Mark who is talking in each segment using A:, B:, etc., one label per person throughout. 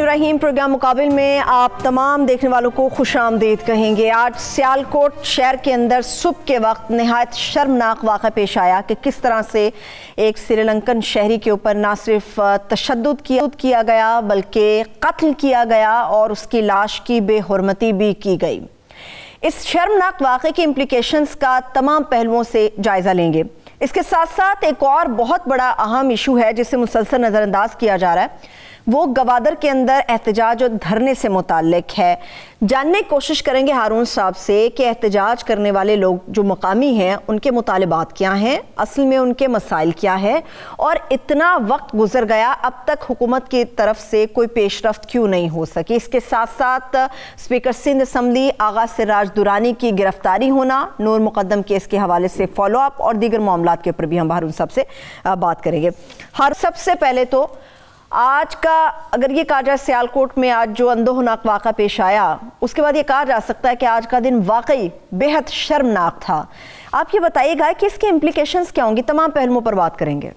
A: रहीम programme मुकाबल में आप तमाम देखने वालों को खुश आमदीद कहेंगे आज सियालकोट शहर के अंदर सुबह के वक्त नहायत शर्मनाक वाक़ पेश आया कि किस तरह से एक श्रीलंकन शहरी के ऊपर ना सिर्फ तशद किया गया बल्कि कत्ल किया गया और उसकी लाश की बेहरमती भी की गई इस शर्मनाक वाक़े के इम्प्लिकेशंस का तमाम पहलुओं से जायज़ा लेंगे इसके साथ साथ एक और बहुत बड़ा अहम इशू है जिसे मुसलसल नज़रअंदाज किया जा रहा है वो गवादर के अंदर एहतजाज और धरने से मुतक है जानने की कोशिश करेंगे हारून साहब से कि एहतजाज करने वाले लोग जो मकामी हैं उनके मुतालबात क्या हैं असल में उनके मसाइल क्या है और इतना वक्त गुजर गया अब तक हुकूमत की तरफ से कोई पेशरफ क्यों नहीं हो सकी इसके साथ साथ स्पीकर सिंध असम्बली आगा सिराज दुरानी की गिरफ्तारी होना नूर मुकदम केस के हवाले से फॉलोअप और दीगर मामला के ऊपर भी हम हारून साहब से बात करेंगे हर सबसे पहले तो आज का अगर ये कहा जाए सियालकोट में आज जो अंदोहनाक वाक पेश आया उसके बाद ये कहा जा सकता है कि आज का दिन वाकई बेहद शर्मनाक था आप ये बताइएगा कि इसके इम्प्लीकेशन क्या होंगी तमाम पहलुओं पर बात करेंगे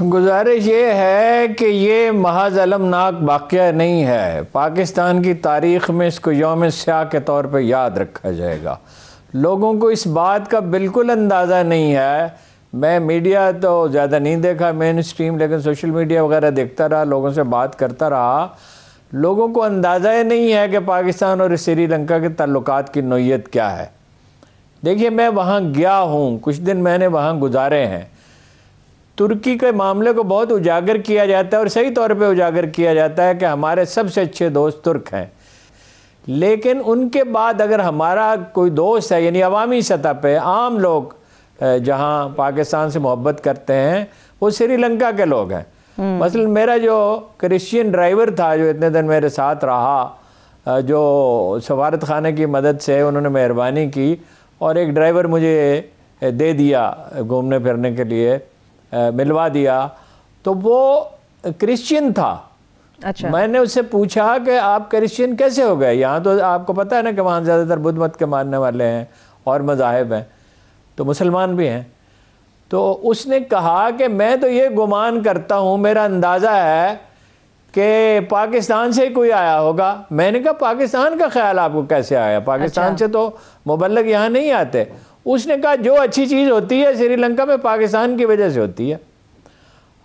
B: गुजारिश ये है कि ये महज अलमनाक वाक़ नहीं है पाकिस्तान की तारीख़ में इसको योम स्याह के तौर पर याद रखा जाएगा लोगों को इस बात का बिल्कुल अंदाज़ा नहीं है मैं मीडिया तो ज़्यादा नहीं देखा मेन स्ट्रीम लेकिन सोशल मीडिया वगैरह देखता रहा लोगों से बात करता रहा लोगों को अंदाज़ा ही नहीं है कि पाकिस्तान और श्रीलंका के ताल्लुक की नोयत क्या है देखिए मैं वहाँ गया हूँ कुछ दिन मैंने वहाँ गुजारे हैं तुर्की के मामले को बहुत उजागर किया जाता है और सही तौर पे उजागर किया जाता है कि हमारे सबसे अच्छे दोस्त तुर्क हैं लेकिन उनके बाद अगर हमारा कोई दोस्त है यानी अवामी सतह पे आम लोग जहाँ पाकिस्तान से मोहब्बत करते हैं वो श्रीलंका के लोग हैं हम्म। मसलन मेरा जो क्रिश्चियन ड्राइवर था जो इतने दिन मेरे साथ रहा जो सफारत खाना की मदद से उन्होंने मेहरबानी की और एक ड्राइवर मुझे दे दिया घूमने फिरने के लिए मिलवा दिया तो वो क्रिश्चियन था अच्छा मैंने उससे पूछा कि आप क्रिश्चियन कैसे हो गए यहाँ तो आपको पता है ना कि वहाँ ज़्यादातर बुद्ध मत के मानने वाले हैं और मज़ाहब हैं तो मुसलमान भी हैं तो उसने कहा कि मैं तो ये गुमान करता हूँ मेरा अंदाज़ा है कि पाकिस्तान से कोई आया होगा मैंने कहा पाकिस्तान का ख्याल आपको कैसे आया पाकिस्तान अच्छा। से तो मुबलक यहाँ नहीं आते उसने कहा जो अच्छी चीज़ होती है श्रीलंका में पाकिस्तान की वजह से होती है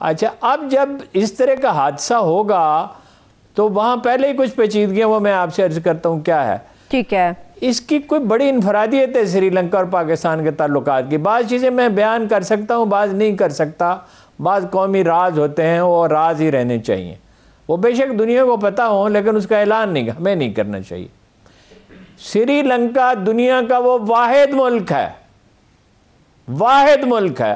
B: अच्छा अब जब इस तरह का हादसा होगा तो वहाँ पहले ही कुछ पेचीदगियाँ वो मैं आपसे अर्ज करता हूँ क्या है ठीक है इसकी कोई बड़ी इनफरादियत है श्रीलंका और पाकिस्तान के ताल्लुक की बाज़ चीज़ें मैं बयान कर सकता हूँ बाज़ नहीं कर सकता बाज़ कौमी राज होते हैं वो राज ही रहने चाहिए वो बेशक दुनिया को पता हो लेकिन उसका ऐलान नहीं हमें नहीं करना चाहिए श्रीलंका दुनिया का वो वाद मुल्क है वाद मुल्क है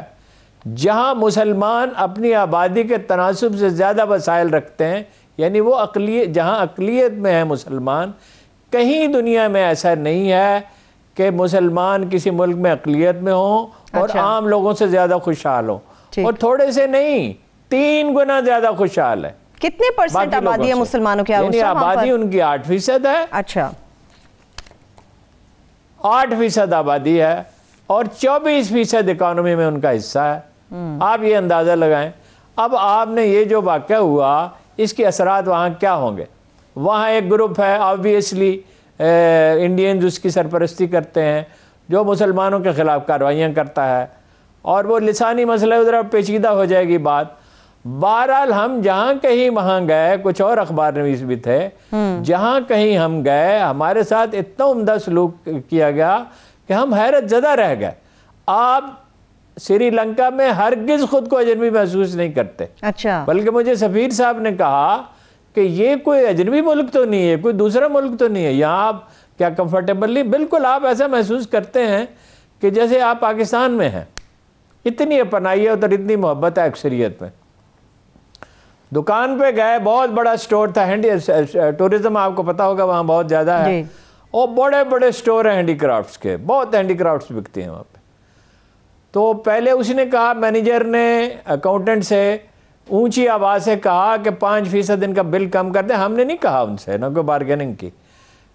B: जहाँ मुसलमान अपनी आबादी के तनासब से ज़्यादा वसाइल रखते हैं यानी वो अकली जहाँ अकलीत में है मुसलमान कहीं दुनिया में ऐसा नहीं है कि मुसलमान किसी मुल्क में अकलीत में हों और अच्छा। आम लोगों से ज़्यादा खुशहाल हो और थोड़े से नहीं तीन गुना ज़्यादा खुशहाल है
A: कितने परसेंट आबादी है मुसलमानों की आबादी
B: उनकी आठ फीसद है अच्छा आठ फीसद आबादी है और चौबीस फीसद इकोनॉमी में उनका हिस्सा है हम्म। आप ये अंदाज़ा लगाएं अब आपने ये जो वाक्य हुआ इसके असरात वहां क्या होंगे वहाँ एक ग्रुप है ऑब्वियसली इंडियन उसकी सरपरस्ती करते हैं जो मुसलमानों के ख़िलाफ़ कार्रवाइयाँ करता है और वो लसानी मसला उधर पेचीदा हो जाएगी बात बहरहाल हम जहाँ कहीं वहाँ गए कुछ और अखबार नवीस भी थे हम्म। जहाँ कहीं हम गए हमारे साथ इतना उमदा सलूक किया गया कि हम हैरत ज़दा रह गए आप श्रीलंका में हरगिज़ खुद को अजनबी महसूस नहीं करते अच्छा बल्कि मुझे सफ़ीर साहब ने कहा कि ये कोई अजनबी मुल्क तो नहीं है कोई दूसरा मुल्क तो नहीं है यहाँ आप क्या कंफर्टेबली बिल्कुल आप ऐसा महसूस करते हैं कि जैसे आप पाकिस्तान में हैं इतनी अपनाई उधर इतनी मोहब्बत है अक्सरियत में दुकान पे गए बहुत बड़ा स्टोर था हैंडी टूरिज्म uh, uh, आपको पता होगा वहाँ बहुत ज़्यादा है और बड़े बड़े स्टोर हैं हैंडी क्राफ्ट के बहुत हैंडी क्राफ्ट बिकते हैं वहाँ पे तो पहले उसने कहा मैनेजर ने अकाउंटेंट से ऊंची आवाज़ से कहा कि पाँच फ़ीसद इनका बिल कम कर दें हमने नहीं कहा उनसे ना कोई बारगेनिंग की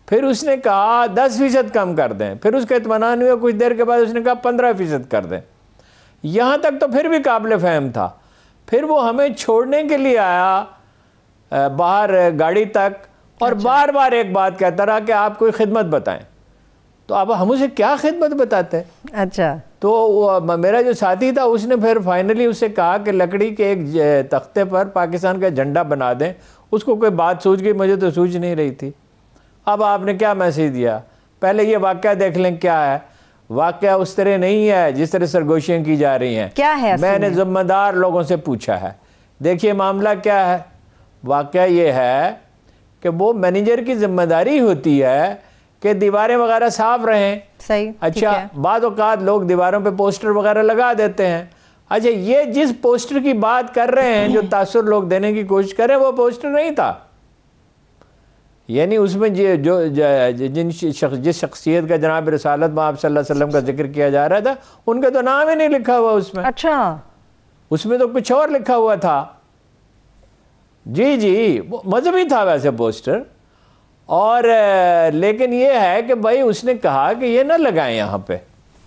B: फिर उसने कहा दस फ़ीसद कम कर दें फिर उसका इतमान हुआ कुछ देर के बाद उसने कहा पंद्रह फ़ीसद कर दें यहाँ तक तो फिर भी काबिल फहम था फिर वो हमें छोड़ने के लिए आया बाहर गाड़ी तक और अच्छा। बार बार एक बात कहता रहा कि आप कोई खिदमत बताएं तो अब हम उसे क्या खिदमत बताते अच्छा तो मेरा जो साथी था उसने फिर फाइनली उसे कहा कि लकड़ी के एक तख्ते पर पाकिस्तान का झंडा बना दें उसको कोई बात सूझ गई मुझे तो सूझ नहीं रही थी अब आपने क्या मैसेज दिया पहले ये वाक्य देख लें क्या है वाक्य उस तरह नहीं है जिस तरह सरगोशियाँ की जा रही हैं क्या है मैंने जिम्मेदार लोगों से पूछा है देखिए मामला क्या है वाक्य ये है कि वो मैनेजर की जिम्मेदारी होती है कि दीवारें वगैरह साफ रहें सही अच्छा बाद अवत लोग दीवारों पे पोस्टर वगैरह लगा देते हैं अच्छा ये जिस पोस्टर की बात कर रहे हैं जो तासुर लोग देने की कोशिश कर रहे हैं वो पोस्टर नहीं था यानी उसमें जो, जो, जो जिन शख, जिस शख्सियत का जनाब रसालत में आप वसल्लम का जिक्र किया जा रहा था उनका तो नाम ही नहीं लिखा हुआ उसमें अच्छा उसमें तो कुछ और लिखा हुआ था जी जी मजहबी था वैसे पोस्टर और लेकिन ये है कि भाई उसने कहा कि ये ना लगाएं यहाँ पे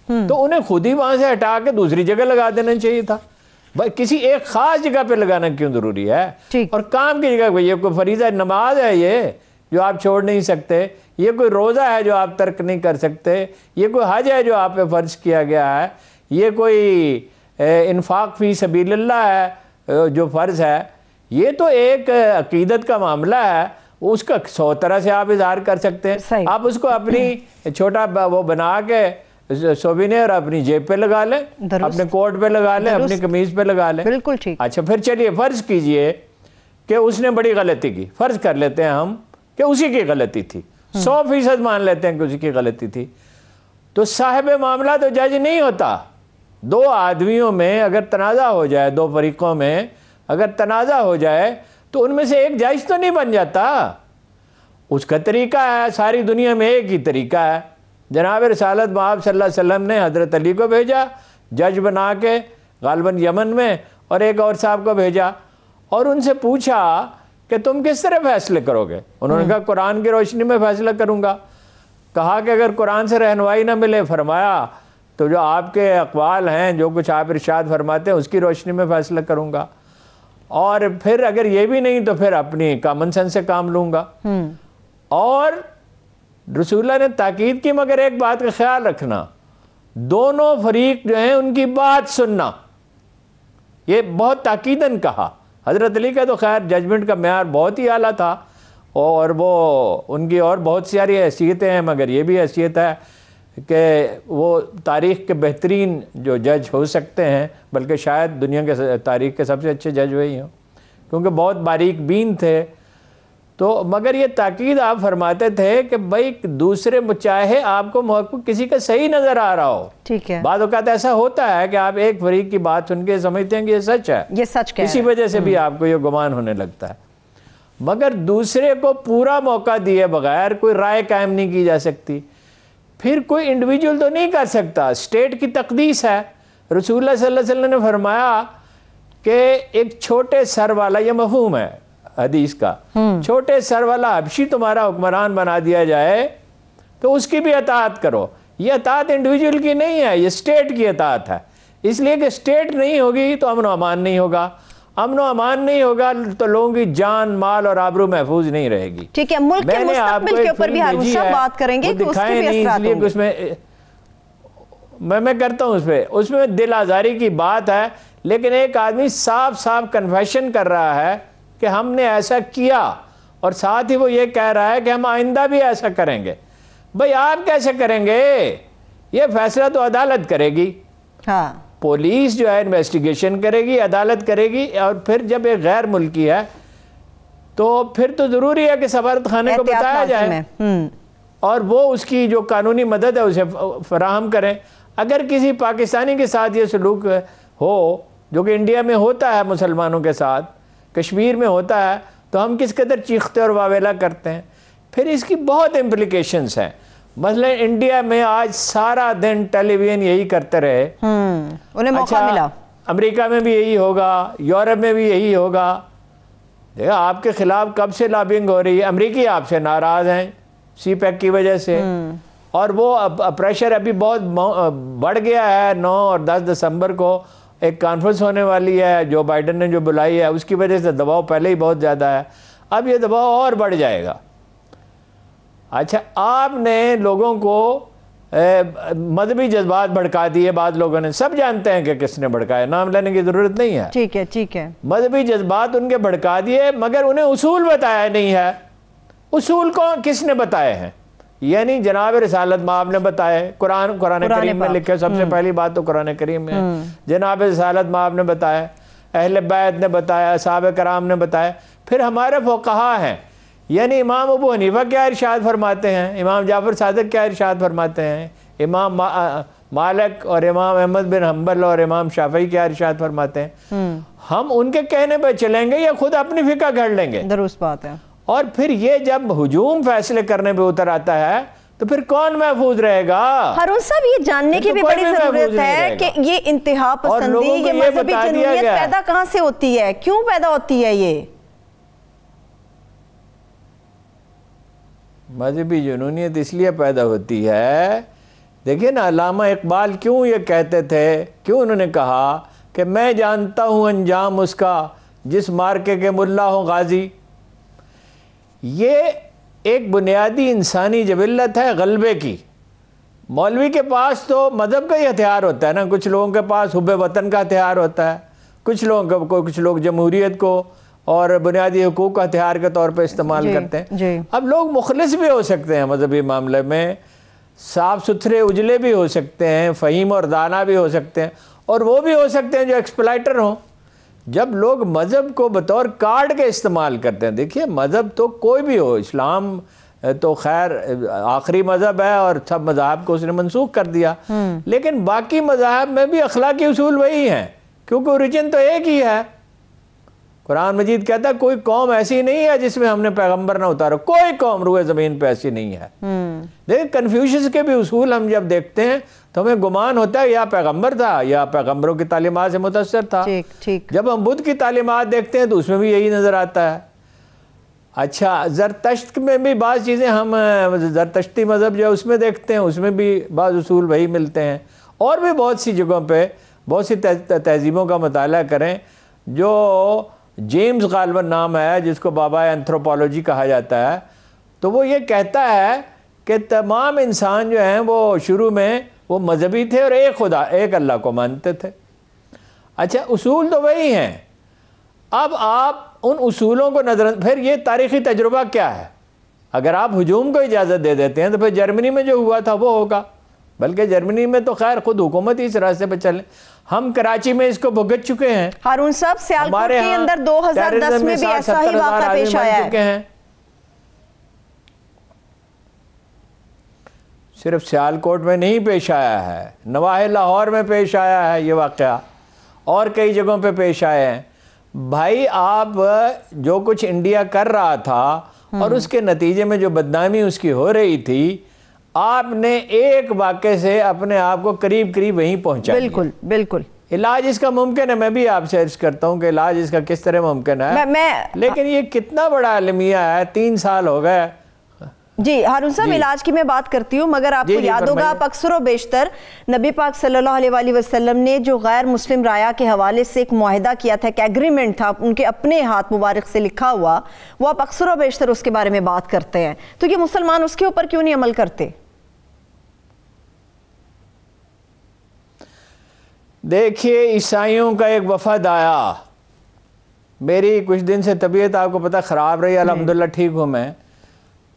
B: हम्म। तो उन्हें खुद ही वहां से हटा के दूसरी जगह लगा देना चाहिए था भाई किसी एक खास जगह पे लगाना क्यों जरूरी है और काम की जगह ये कोई फरीजा नमाज है ये जो आप छोड़ नहीं सकते ये कोई रोज़ा है जो आप तर्क नहीं कर सकते ये कोई हज है जो आप पे फर्ज किया गया है ये कोई इन्फाक फ़ी सबील्ला है जो फ़र्ज़ है ये तो एक अकीदत का मामला है उसका सौ तरह से आप इजहार कर सकते हैं आप उसको अपनी छोटा वो बना के और अपनी जेब पे लगा लें अपने कोट पे लगा लें अपनी कमीज पे लगा लें बिल्कुल ठीक अच्छा फिर चलिए फ़र्ज़ कीजिए कि उसने बड़ी गलती की फ़र्ज़ कर लेते हैं हम कि उसी की गलती थी हम्म। सौ फीसद मान लेते हैं कि उसी की गलती थी तो साहब मामला तो जज नहीं होता दो आदमियों में अगर तनाज़ा हो जाए दो फरीकों में अगर तनाज़ा हो जाए तो उनमें से एक जायज़ तो नहीं बन जाता उसका तरीका है सारी दुनिया में एक ही तरीका है जनाब रसालत महब सल्लल्लाहु अलैहि वसल्लम ने हज़रत अली को भेजा जज बना के गालबन यमन में और एक और साहब को भेजा और उनसे पूछा कि तुम किस तरह फैसले करोगे उन्होंने हम्म। कहा कुरान की रोशनी में फ़ैसला करूँगा कहा कि अगर कुरान से रहनवाई ना मिले फरमाया तो जो आपके अकवाल हैं जो कुछ आप इर्शाद फरमाते हैं उसकी रोशनी में फ़ैसला करूँगा और फिर अगर ये भी नहीं तो फिर अपनी कॉमन सेंस से काम लूंगा हम्म। और रसूल्ला ने ताकीद की मगर एक बात का ख्याल रखना दोनों फरीक जो हैं उनकी बात सुनना ये बहुत ताकीदन कहा हज़रत अली का तो खैर जजमेंट का मैार बहुत ही आला था और वो उनकी और बहुत सारी हैसियतें हैं मगर ये भी हैसियत है कि वो तारीख़ के बेहतरीन जो जज हो सकते हैं बल्कि शायद दुनिया के तारीख़ के सबसे अच्छे जज वही हों क्योंकि बहुत बारीक बीन थे तो मगर ये ताकीद आप फरमाते थे कि भाई दूसरे चाहे आपको महकूक किसी का सही नज़र आ रहा हो ठीक है बाद अवत ऐसा होता है कि आप एक फरीक की बात सुन के समझते हैं कि ये सच है ये सच इसी वजह से भी हम्म। आपको ये गुमान होने लगता है मगर दूसरे को पूरा मौका दिए बगैर कोई राय कायम नहीं की जा सकती फिर कोई इंडिविजुअल तो नहीं कर सकता स्टेट की तकदीस है रसूल सल्लल्लाहु ने फरमाया कि एक छोटे सर वाला यह मफहूम है हदीस का हम्म। छोटे सर वाला अबशी तुम्हारा हुक्मरान बना दिया जाए तो उसकी भी अतात करो ये अतात इंडिविजुअल की नहीं है ये स्टेट की अतात है इसलिए कि स्टेट नहीं होगी तो अमन अमान नहीं होगा अमन अमान नहीं होगा तो लोगों की जान माल और आबरू महफूज नहीं रहेगी ठीक है मुल्क के के ऊपर भी हारून साहब बात करेंगे कि उसके भी उसमें मैं मैं करता हूं उसमें उसमें दिल आजारी की बात है लेकिन एक आदमी साफ साफ कन्फेशन कर रहा है कि हमने ऐसा किया और साथ ही वो ये कह रहा है कि हम आइंदा भी ऐसा करेंगे भाई आप कैसे करेंगे ये फैसला तो अदालत करेगी हाँ पुलिस जो है इन्वेस्टिगेशन करेगी अदालत करेगी और फिर जब एक गैर मुल्की है तो फिर तो ज़रूरी है कि सफारत खाने को बताया जाए हम्म। और वो उसकी जो कानूनी मदद है उसे फराहम करें अगर किसी पाकिस्तानी के साथ ये सलूक हो जो कि इंडिया में होता है मुसलमानों के साथ कश्मीर में होता है तो हम किस कदर चीखते और वावेला करते हैं फिर इसकी बहुत इम्प्लिकेशंस हैं मसल इंडिया में आज सारा दिन टेलीविजन यही करते रहे हम्म, उन्हें मौका अच्छा, मिला अमेरिका में भी यही होगा यूरोप में भी यही होगा देखा आपके खिलाफ कब से लॉबिंग हो रही है अमरीकी आपसे नाराज़ हैं सी पैक e की वजह से हम्म। और वो अब प्रेशर अभी बहुत बढ़ गया है नौ और दस दिसंबर को एक कॉन्फ्रेंस होने वाली है जो बाइडन ने जो बुलाई है उसकी वजह से दबाव पहले ही बहुत ज़्यादा है अब ये दबाव और बढ़ जाएगा अच्छा आपने लोगों को मजहबी जज्बात भड़का दिए बाद लोगों ने सब जानते हैं कि किसने भड़काया नाम लेने की ज़रूरत नहीं है ठीक है ठीक है मजहबी जज्बात उनके भड़का दिए मगर उन्हें उसूल बताया नहीं है उसूल को किसने बताए हैं यानी जनाब रसालत माँ आपने बताए कुरान कुरान करीम में लिखे सबसे हम्म। पहली बात तो कुरान करीम हम्म। में जनाब रसालत माँ आपने बताया अहल बैत ने बताया साहब कराम ने बताया फिर हमारे फोकहा है यानी इमाम अबू हनीफा क्या इरशाद फरमाते हैं इमाम जाफ़र सादक क्या इरशाद फरमाते हैं इमाम मा, मालक और इमाम अहमद बिन हम्बल और इमाम शाफी क्या इरशाद फरमाते हैं हम्म। हम उनके कहने पर चलेंगे या खुद अपनी फिका घर लेंगे दुरुस्त बात है और फिर ये जब हजूम फैसले करने पर उतर आता है तो फिर कौन महफूज रहेगा हरुण साहब ये जानने की तो भी बड़ी जरूरत है कि
A: ये इंतहा पसंदी ये, ये पैदा कहाँ से होती है क्यों पैदा होती है ये
B: मजहबी जुनूनीत इसलिए पैदा होती है देखिए ना अलामा इकबाल क्यों ये कहते थे क्यों उन्होंने कहा कि मैं जानता हूँ अंजाम उसका जिस मार्के के मुल्ला हो गाजी ये एक बुनियादी इंसानी जबिलत है गलबे की मौलवी के पास तो मज़हब का ही हथियार होता है ना कुछ लोगों के पास हुब वतन का हथियार होता है कुछ लोगों को कुछ लोग जमहूरीत को और बुनियादी हकूक़ का हथियार के तौर पर इस्तेमाल करते हैं अब लोग मुखलस भी हो सकते हैं मजहबी मामले में साफ़ सुथरे उजले भी हो सकते हैं फ़हीम और दाना भी हो सकते हैं और वो भी हो सकते हैं जो एक्सप्लाइटर हों जब लोग मज़हब को बतौर कार्ड के इस्तेमाल करते हैं देखिए मज़हब तो कोई भी हो इस्लाम तो खैर आखिरी मज़हब है और सब मजहब को उसने मनसूख कर दिया हम्म। लेकिन बाकी मज़ाहब में भी अखलाकी असूल वही हैं क्योंकि ओरिजिन तो एक ही है कुरान मजीद कहता है कोई कौम ऐसी नहीं है जिसमें हमने पैगंबर ना उतारो कोई कौम रुए ज़मीन पे ऐसी नहीं है हम्म। देखिए कन्फ्यूशन के भी उसूल हम जब देखते हैं तो हमें गुमान होता है या पैगंबर था या पैगंबरों की तालीमत से मुतासर था ठीक ठीक जब हम बुद्ध की तालीमत देखते हैं तो उसमें भी यही नज़र आता है अच्छा जरतश्त में भी बाज़ चीज़ें हम जरतश्ती मज़हब जो है उसमें देखते हैं उसमें भी बाज़ उसूल वही मिलते हैं और भी बहुत सी जगहों पर बहुत सी तहजीबों का मताल करें जो जेम्स गालवन नाम है जिसको बाबा एंथ्रोपोलॉजी कहा जाता है तो वो ये कहता है कि तमाम इंसान जो हैं वो शुरू में वो मजहबी थे और एक खुदा एक अल्लाह को मानते थे अच्छा उसूल तो वही हैं अब आप उन उसूलों को नजर फिर ये तारीखी तजुर्बा क्या है अगर आप हजूम को इजाज़त दे देते हैं तो फिर जर्मनी में जो हुआ था वो होगा बल्कि जर्मनी में तो खैर खुद हुकूमत ही इस रास्ते पर चलें हम कराची में इसको भुगत चुके हैं हारून साहब सियालकोट के अंदर 2010 में भी ऐसा ही वाकया पेश आया है सिर्फ सियालकोट में नहीं पेश आया है नवाहे लाहौर में पेश आया है ये वाक़ और कई जगहों पे पेश आए हैं भाई आप जो कुछ इंडिया कर रहा था और हम्म। उसके नतीजे में जो बदनामी उसकी हो रही थी आपने एक वाक्य से अपने आप को करीब करीब वहीं पहुंचा बिल्कुल बिल्कुल इलाज इसका मुमकिन है मैं भी आपसे अर्ज करता हूँ कि इलाज इसका किस तरह मुमकिन है मैं, मैं लेकिन ये कितना बड़ा अलमिया है तीन साल हो गए
A: जी हारून साहब इलाज की मैं बात करती हूँ मगर आपको याद होगा आप अक्सर बेशतर नबी पाक सल्लल्लाहु अलैहि वसल्लम ने जो गैर मुस्लिम राया के हवाले से एक माहिदा किया था एक एग्रीमेंट था उनके अपने हाथ मुबारक से लिखा हुआ वो आप अक्सर बेशतर उसके बारे में बात करते हैं तो ये मुसलमान उसके ऊपर क्यों नहीं अमल करते
B: देखिए ईसाइयों का एक वफद आया मेरी कुछ दिन से तबीयत आपको पता ख़राब रही अलहमदिल्ला ठीक हूँ मैं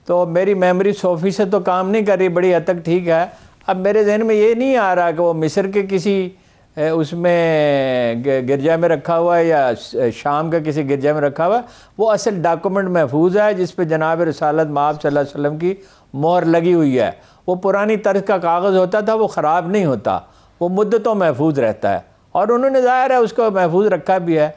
B: तो मेरी मेमोरी सोफी से तो काम नहीं कर रही बड़ी हद तक ठीक है अब मेरे जहन में ये नहीं आ रहा कि वो मिस्र के किसी उसमें गिरजा में रखा हुआ है या शाम का किसी गिरजा में रखा हुआ है वो असल डॉक्यूमेंट महफूज है जिस पर जनाब रसालत माप सल्लल्लाहु अलैहि वसल्लम की मोहर लगी हुई है वो पुरानी तर्ज का कागज़ होता था वो ख़राब नहीं होता वो मुद्दतों महफूज रहता है और उन्होंने ज़ाहिर है उसको महफूज रखा भी है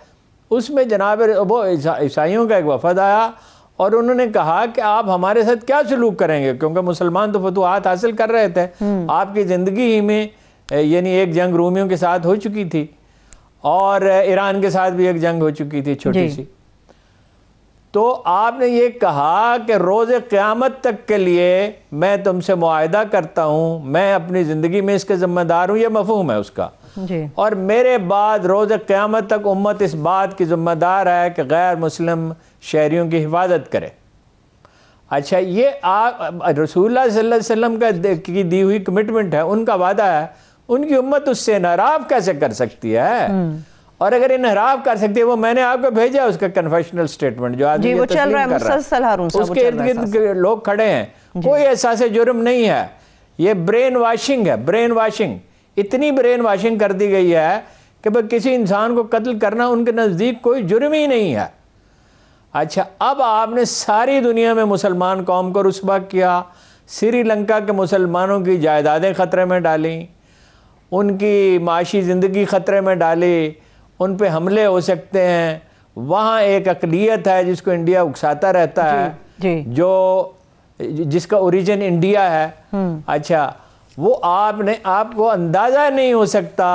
B: उसमें जनाब वो ईसाइयों का एक वफद आया और उन्होंने कहा कि आप हमारे साथ क्या सलूक करेंगे क्योंकि मुसलमान तो फतवाहत हासिल कर रहे थे हम्म। आपकी ज़िंदगी ही में यानी एक जंग रूमियों के साथ हो चुकी थी और ईरान के साथ भी एक जंग हो चुकी थी छोटी सी तो आपने ये कहा कि रोज़ क़्यामत तक के लिए मैं तुमसे मुआदा करता हूँ मैं अपनी ज़िंदगी में इसके ज़िम्मेदार हूँ यह मफहूम है उसका और मेरे बाद रोज़ क़्यामत तक उम्मत इस बात की ज़िम्मेदार है कि गैर मुस्लिम शहरीों की हिफाजत करे अच्छा ये आप रसूल सल्लल्लाहु अलैहि वसल्लम का की दी हुई कमिटमेंट है उनका वादा है उनकी उम्मत उससे नाराफ कैसे कर सकती है हम्म। और अगर इनहराब कर सकती है वो मैंने आपको भेजा उसका कन्फेशनल स्टेटमेंट जो आदमी वो चल रहा है उसके इर्द गिर्द लोग खड़े हैं कोई एहसास जुर्म नहीं है ये ब्रेन वाशिंग है ब्रेन वाशिंग इतनी ब्रेन वाशिंग कर दी गई है कि भाई किसी इंसान को कत्ल करना उनके नज़दीक कोई जुर्म ही नहीं है अच्छा अब आपने सारी दुनिया में मुसलमान कौम को रस्बा किया श्रीलंका के मुसलमानों की जायदादें ख़तरे में डाली उनकी माशी ज़िंदगी ख़तरे में डाली उन पर हमले हो सकते हैं वहाँ एक अकलीत है जिसको इंडिया उकसाता रहता है जी, जी। जो जिसका ओरिजिन इंडिया है हम्म। अच्छा वो आपने आपको अंदाज़ा नहीं हो सकता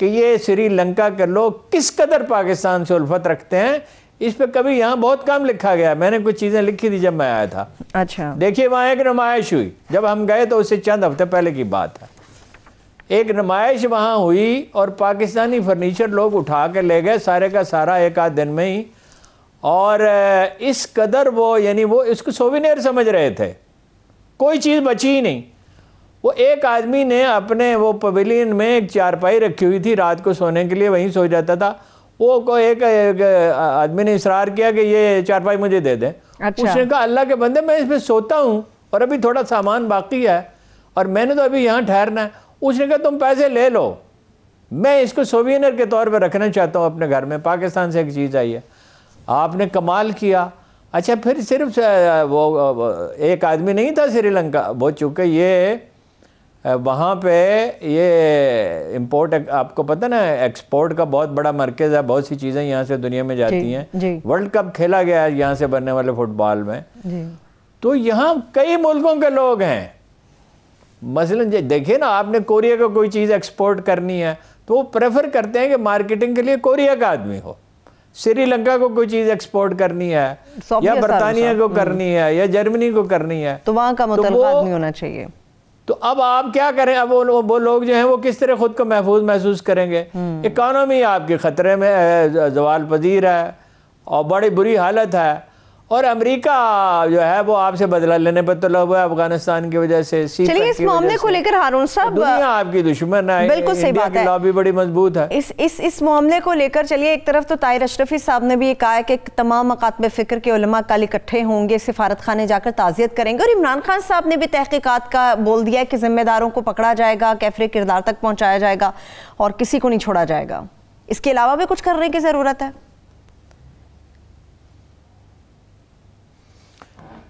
B: कि ये श्रीलंका के लोग किस कदर पाकिस्तान से उल्फत रखते हैं इस पर कभी यहाँ बहुत काम लिखा गया मैंने कुछ चीज़ें लिखी थी जब मैं आया था अच्छा देखिए वहाँ एक नुमाइश हुई जब हम गए तो उससे चंद हफ्ते पहले की बात है एक नुमाइश वहाँ हुई और पाकिस्तानी फर्नीचर लोग उठा के ले गए सारे का सारा एक आध दिन में ही और इस कदर वो यानी वो इसको सोविनेर समझ रहे थे कोई चीज़ बची ही नहीं वो एक आदमी ने अपने वो पवेलियन में एक चारपाई रखी हुई थी रात को सोने के लिए वहीं सो जाता था वो को एक, एक आदमी ने इसरार किया कि ये चारपाई मुझे दे दें अच्छा। उसने कहा अल्लाह के बंदे मैं इसमें सोता हूँ और अभी थोड़ा सामान बाकी है और मैंने तो अभी यहाँ ठहरना है उसने कहा तुम पैसे ले लो मैं इसको सोवियनर के तौर पर रखना चाहता हूँ अपने घर में पाकिस्तान से एक चीज़ आई है आपने कमाल किया अच्छा फिर सिर्फ वो एक आदमी नहीं था श्रीलंका वो चूँकि ये वहाँ पे ये इम्पोर्ट आपको पता ना एक्सपोर्ट का बहुत बड़ा मरकज़ है बहुत सी चीज़ें यहाँ से दुनिया में जाती हैं वर्ल्ड कप खेला गया है यहाँ से बनने वाले फुटबॉल में तो यहाँ कई मुल्कों के लोग हैं मसलन जो देखिए ना आपने कोरिया का कोई चीज़ एक्सपोर्ट करनी है तो वो प्रेफर करते हैं कि मार्केटिंग के लिए कोरिया का आदमी हो श्रीलंका को कोई चीज़ एक्सपोर्ट करनी है या बरतानिया को हम्म। करनी है या जर्मनी को करनी है तो वहां का तो आदमी होना चाहिए तो अब आप क्या करें अब वो, वो लोग जो हैं वो किस तरह खुद को महफूज महसूस करेंगे हम्म। इकोनॉमी आपके ख़तरे में जवाल पजीर है और बड़ी बुरी हालत है और अमेरिका जो है वो आपसे बदला लेने पर तो हुआ है अफगानिस्तान की वजह से चलिए इस मामले को लेकर
A: हारून साहब दुनिया आपकी
B: दुश्मन है बिल्कुल सही बात है लॉबी बड़ी मजबूत है इस इस
A: इस मामले को लेकर चलिए एक तरफ तो ताहिर अशरफी साहब ने भी कहा है कि तमाम मकातब फिक्र के उलमा कल इकट्ठे होंगे सिफारत खाने जाकर ताज़ियत करेंगे और इमरान खान साहब ने भी तहकीकत का बोल दिया कि जिम्मेदारों को पकड़ा जाएगा कैफरे किरदार तक पहुँचाया जाएगा और किसी को नहीं छोड़ा जाएगा इसके अलावा भी कुछ करने की ज़रूरत है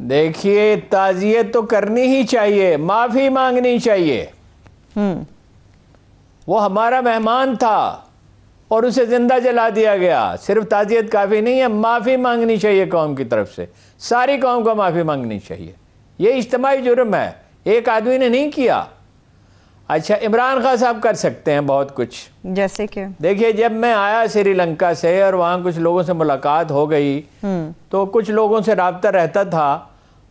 B: देखिए ताजियत तो करनी ही चाहिए माफ़ी मांगनी चाहिए हम्म। वो हमारा मेहमान था और उसे ज़िंदा जला दिया गया सिर्फ ताजियत काफ़ी नहीं है माफ़ी मांगनी चाहिए कौम की तरफ से सारी कौम को माफ़ी मांगनी चाहिए ये इज्तमाही जुर्म है एक आदमी ने नहीं किया अच्छा इमरान खान साहब कर सकते हैं बहुत कुछ जैसे कि देखिए जब मैं आया श्रीलंका से और वहाँ कुछ लोगों से मुलाकात हो गई हम्म। तो कुछ लोगों से रबता रहता था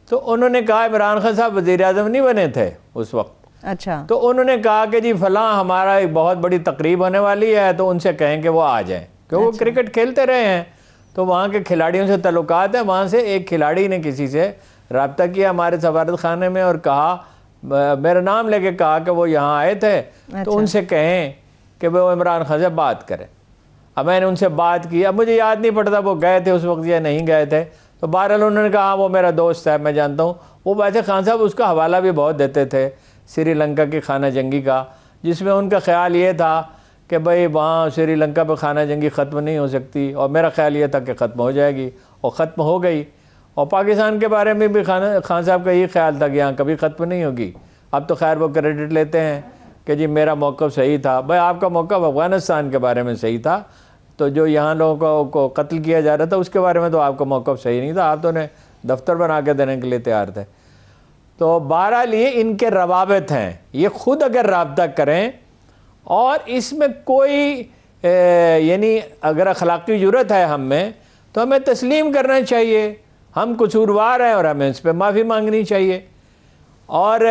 B: तो उन्होंने कहा इमरान खान साहब वजीर अजम नहीं बने थे उस वक्त अच्छा तो उन्होंने कहा कि जी फलां हमारा एक बहुत बड़ी तकरीब होने वाली है तो उनसे कहें कि वो आ जाएं क्योंकि अच्छा। वो क्रिकेट खेलते रहे हैं तो वहाँ के खिलाड़ियों से तल्लुक है वहाँ से एक खिलाड़ी ने किसी से रबता किया हमारे सफारत खाने में और कहा मेरा नाम लेके कहा कि वो यहाँ आए थे तो अच्छा। तो उनसे कहें कि वो इमरान खान से बात करें अब मैंने उनसे बात की अब मुझे याद नहीं पड़ता वो गए थे उस वक्त या नहीं गए थे तो बहरहाल उन्होंने कहा हाँ, वो मेरा दोस्त है मैं जानता हूँ वो वैसे खान साहब उसका हवाला भी बहुत देते थे श्रीलंका की खाना जंगी का जिसमें उनका ख्याल ये था कि भाई वहाँ श्रीलंका पर खाना जंगी ख़त्म नहीं हो सकती और मेरा ख्याल ये था कि ख़त्म हो जाएगी और ख़त्म हो गई और पाकिस्तान के बारे में भी खाना खान साहब का ये ख्याल था कि यहाँ कभी ख़त्म नहीं होगी अब तो खैर वो क्रेडिट लेते हैं कि जी मेरा मौक़ सही था भाई आपका मौक़ अफ़गानिस्तान के बारे में सही था तो जो यहाँ लोगों को, को कत्ल किया जा रहा था उसके बारे में तो आपका मौक़ सही नहीं था आप तो उन्हें दफ्तर बना के देने के लिए तैयार थे तो बहरहाल ये इनके रवाबित हैं ये खुद अगर रबता करें और इसमें कोई यानी अगर अखलाक जरूरत है हम में तो हमें तस्लीम करना चाहिए हम कसूरवार हैं और हमें इस पर माफ़ी मांगनी चाहिए और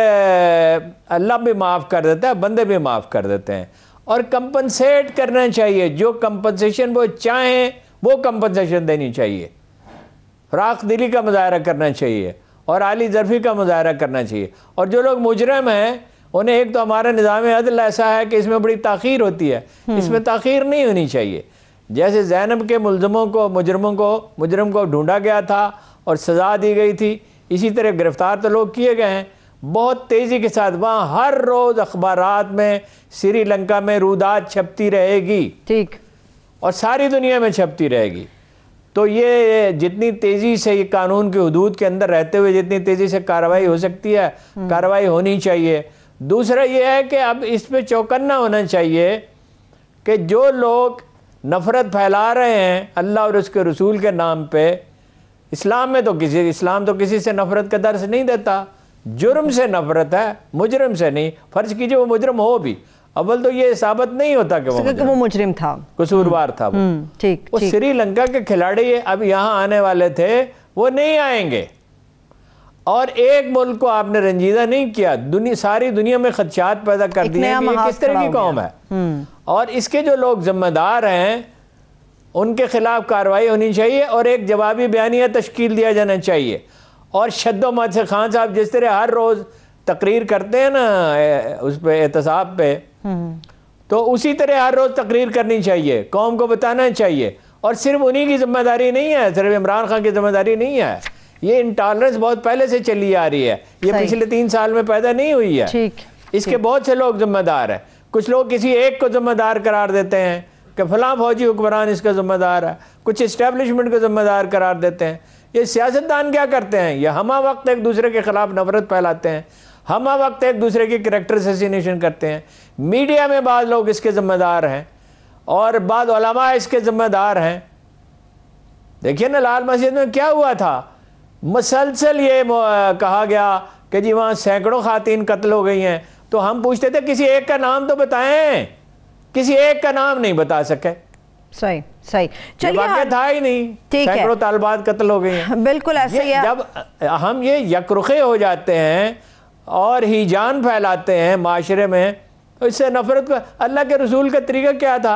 B: अल्लाह भी माफ़ कर देता है बंदे भी माफ़ कर देते हैं और कंपनसेट करना चाहिए जो कंपनसेशन वो चाहें वो कंपनसेशन देनी चाहिए राख दिली का मुजाहरा करना चाहिए और आली जरफी का मुजाहरा करना चाहिए और जो लोग मुजरम हैं उन्हें एक तो हमारा निज़ाम अदल ऐसा है कि इसमें बड़ी तखीर होती है हम्म। इसमें तखीर नहीं होनी चाहिए जैसे जैनब के मुलजमों को मुजरमों को मुजरम को ढूंढा गया था और सज़ा दी गई थी इसी तरह गिरफ़्तार तो लोग किए गए हैं बहुत तेज़ी के साथ वहाँ हर रोज़ अखबार में श्रीलंका में रूदात छपती रहेगी ठीक और सारी दुनिया में छपती रहेगी तो ये जितनी तेज़ी से ये कानून के हदूद के अंदर रहते हुए जितनी तेज़ी से कार्रवाई हो सकती है हम्म। कार्रवाई होनी चाहिए दूसरा ये है कि अब इस पर चौकन्ना होना चाहिए कि जो लोग नफ़रत फैला रहे हैं अल्लाह और उसके रसूल के नाम पे इस्लाम में तो किसी इस्लाम तो किसी से नफ़रत का दर्ज नहीं देता जुर्म से नफरत है मुजरम से नहीं फर्ज कीजिए वो मुजरम हो भी अव्वल तो ये साबित नहीं होता कि वो मुजरम, वो मुजरम था कसूरवार था वो हम्म, ठीक वो श्रीलंका के खिलाड़ी अब यहां आने वाले थे वो नहीं आएंगे और एक मुल्क को आपने रंजीदा नहीं किया दुनिया सारी दुनिया में खदशात पैदा कर दिए कि किस तरह की कौम है हम्म। और इसके जो लोग जिम्मेदार हैं उनके खिलाफ कार्रवाई होनी चाहिए और एक जवाबी बयानिया तश्कील दिया जाना चाहिए और शद्दो से खान साहब जिस तरह हर रोज़ तकरीर करते हैं ना उस पर एहतसाब पे तो उसी तरह हर रोज़ तकरीर करनी चाहिए कौम को बताना चाहिए और सिर्फ उन्हीं की जिम्मेदारी नहीं है सिर्फ इमरान खान की जिम्मेदारी नहीं है ये इंटॉलरेंस बहुत पहले से चली आ रही है ये पिछले तीन साल में पैदा नहीं हुई है ठीक इसके ठीक। बहुत से लोग जिम्मेदार है कुछ लोग किसी एक को जिम्मेदार करार देते हैं कि फलां फौजी हुक्मरान इसका जिम्मेदार है कुछ इस्टेब्लिशमेंट को जिम्मेदार करार देते हैं ये सियासतदान क्या करते हैं ये हमा वक्त एक दूसरे के ख़िलाफ़ नफरत फैलाते हैं हम वक्त एक दूसरे के करेक्टर असेसिनेशन करते हैं मीडिया में बाद लोग इसके ज़िम्मेदार हैं और बाद इसके ज़िम्मेदार हैं देखिए ना लाल मस्जिद में क्या हुआ था मसलसल ये कहा गया कि जी वहाँ सैकड़ों खातन कत्ल हो गई हैं तो हम पूछते थे किसी एक का नाम तो बताएं किसी एक का नाम नहीं बता सके सही सही चलिए हाँ। था ही नहीं ठीक है तालिबात कत्ल हो गई हैं बिल्कुल ऐसे ही जब हम ये यकरुखे हो जाते हैं और ही जान फैलाते हैं माशरे में तो इससे नफरत को अल्लाह के रसूल का तरीका क्या था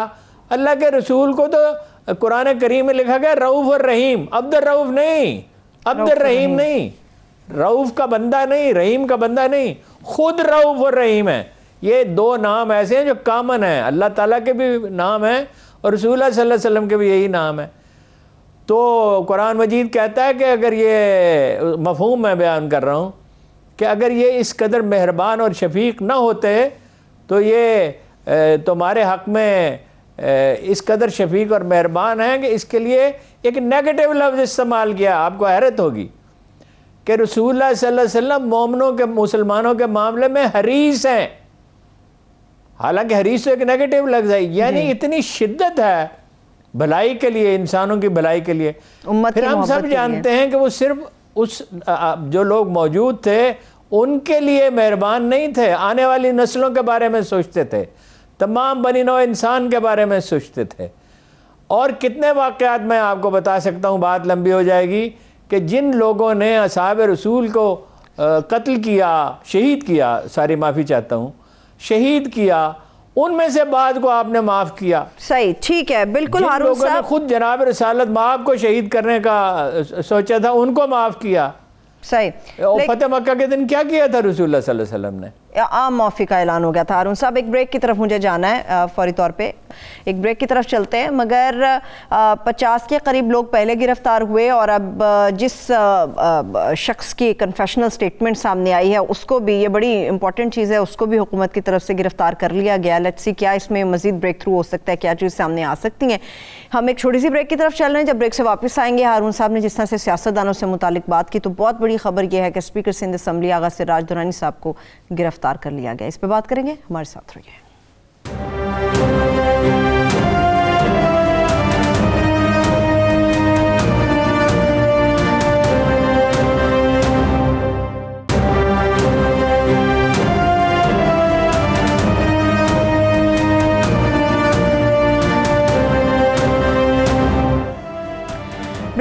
B: अल्लाह के रसूल को तो कुरान करीम में लिखा गया रऊफ़ और रहीम अब्दुल रऊफ़ नहीं अब्दुल रहीम नहीं रऊफ़ का बंदा नहीं रहीम का बंदा नहीं खुद रऊफ़ और रहीम है ये दो नाम ऐसे हैं जो कामन है अल्लाह ताला के भी नाम है और रसूल वसम के भी यही नाम है तो कुरान मजीद कहता है कि अगर ये मफहूम मैं बयान कर रहा हूँ कि अगर ये इस कदर मेहरबान और शफीक ना होते तो ये तुम्हारे हक़ में इस कदर शफीक और मेहरबान हैं कि इसके लिए एक नेगेटिव लफ्ज़ इस्तेमाल किया आपको हैरत होगी कि रसूल सल्लल्लाहु अलैहि वसल्लम मोमनों के मुसलमानों के मामले में हरीस हैं हालांकि हरीस से तो एक नेगेटिव लग जाए यानी इतनी शिद्दत है भलाई के लिए इंसानों की भलाई के लिए फिर हम सब जानते हैं कि वो सिर्फ उस जो लोग मौजूद थे उनके लिए मेहरबान नहीं थे आने वाली नस्लों के बारे में सोचते थे तमाम बनी नौ इंसान के बारे में सोचते थे और कितने वाक़ात मैं आपको बता सकता हूँ बात लंबी हो जाएगी कि जिन लोगों ने असाब रसूल को कत्ल किया शहीद किया सारी माफ़ी चाहता हूँ शहीद किया उनमें से बाद को आपने माफ़ किया सही ठीक है बिल्कुल लोगों ने खुद जनाब रसालत माँ को शहीद करने का सोचा था उनको माफ़ किया सही फतेह मक्का के दिन क्या किया था रसूल सल्लल्लाहु अलैहि वसल्लम ने
A: आम माफी का ऐलान हो गया था अरुण साहब एक ब्रेक की तरफ मुझे जाना है फौरी तौर पे एक ब्रेक की तरफ चलते हैं मगर पचास के करीब लोग पहले गिरफ्तार हुए और अब जिस शख्स की कन्फेशनल स्टेटमेंट सामने आई है उसको भी ये बड़ी इंपॉर्टेंट चीज़ है उसको भी हुकूमत की तरफ से गिरफ्तार कर लिया गया लेट्स सी क्या इसमें मजीद ब्रेक थ्रू हो सकता है क्या चीज़ सामने आ सकती हैं हम एक छोटी सी ब्रेक की तरफ चल रहे हैं जब ब्रेक से वापस आएंगे हारून साहब ने जिस तरह से सियासतदानों से मुतल बात की तो बहुत बड़ी खबर यह है कि स्पीकर सिंध असम्बली आगा से दुरानी साहब को गिरफ्तार गिरफ्तार कर लिया गया इस पर बात करेंगे हमारे साथ रहिए